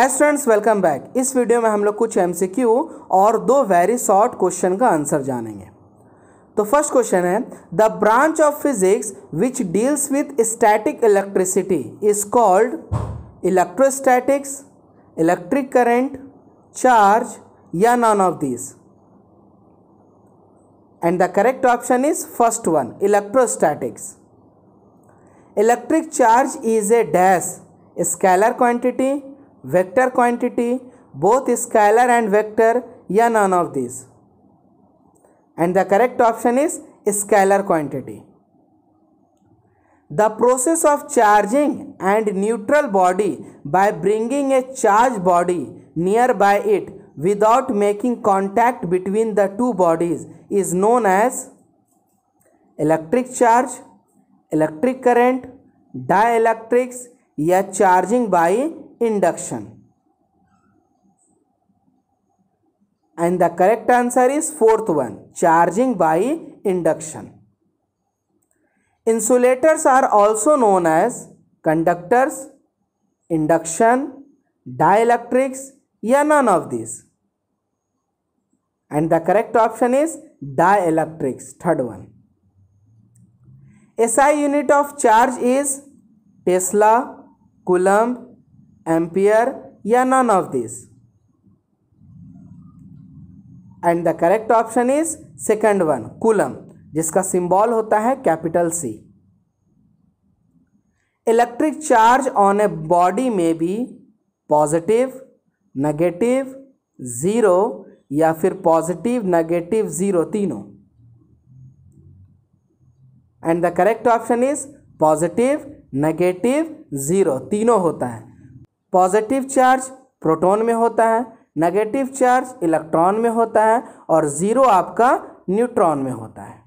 है students welcome back इस video में हम लोग कुछ एमसीक्यू और दो वेरी शॉर्ट क्वेश्चन का आंसर जानेंगे तो फर्स्ट क्वेश्चन है the branch of physics which deals with static electricity is called electrostatics electric current charge या none of this and the correct option is first one electrostatics electric charge is a dash scalar quantity vector quantity both scalar and vector या none of this and the correct option is scalar quantity the process of charging and neutral body by bringing a charge body near by it without making contact between the two bodies is known as electric charge electric current dielectrics या charging by induction. And the correct answer is fourth one, charging by induction. Insulators are also known as conductors, induction, dielectrics, yeah, none of these. And the correct option is dielectrics, third one. SI unit of charge is Tesla, Coulomb, ampere या none of this and the correct option is second one coulomb जिसका symbol होता है capital C electric charge on a body में भी positive negative zero या फिर positive negative zero तीनों and the correct option is positive negative zero तीनों होता है पॉजिटिव चार्ज प्रोटॉन में होता है नेगेटिव चार्ज इलेक्ट्रॉन में होता है और ज़ीरो आपका न्यूट्रॉन में होता है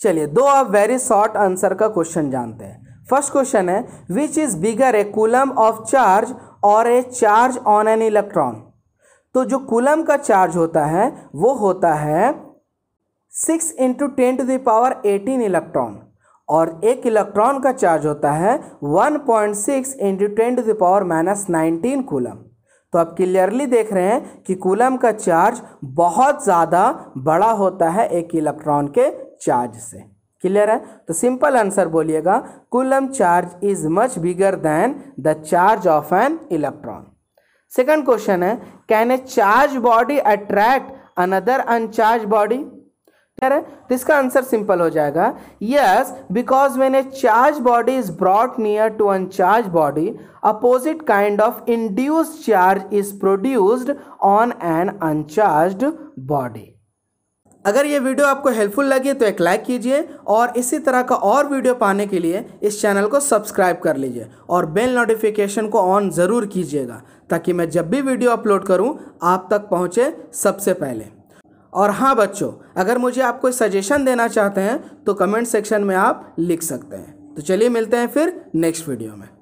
चलिए दो आप वेरी शॉर्ट आंसर का क्वेश्चन जानते हैं फर्स्ट क्वेश्चन है which is bigger a coulomb of charge और a charge on an electron तो जो कुलम का चार्ज होता है वो होता है six into ten to the power eighteen electron और एक इलेक्ट्रॉन का चार्ज होता है 1.6 point six into ten to the power minus nineteen coulomb तो आप क्लियरली देख रहे हैं कि कूलम का चार्ज बहुत ज़्यादा बड़ा होता है एक इलेक्ट्रॉन के चार्ज से क्लियर है तो सिंपल आंसर बोलिएगा coulomb charge is much bigger than the charge of an electron second question है can a charge body attract another uncharged body clear है तो इसका आंसर सिंपल हो जाएगा yes because when a charge body is brought near to uncharged body opposite kind of induce charge is produced on an uncharged body अगर ये video आपको helpful लगे तो एक लाइक कीजिए और इसी तरह का और वीडियो पाने के लिए इस चैनल को सब्सक्राइब कर लीजिए और बेल नोटिफिकेशन को ऑन ज़रूर कीजिएगा ताकि मैं जब भी वीडियो अपलोड करूं आप तक पहुंचे सबसे पहले और हाँ बच्चों अगर मुझे आप कोई सजेशन देना चाहते हैं तो कमेंट सेक्शन में आप लिख सकते हैं तो चलिए मिलते हैं फिर नेक्स्ट वीडियो में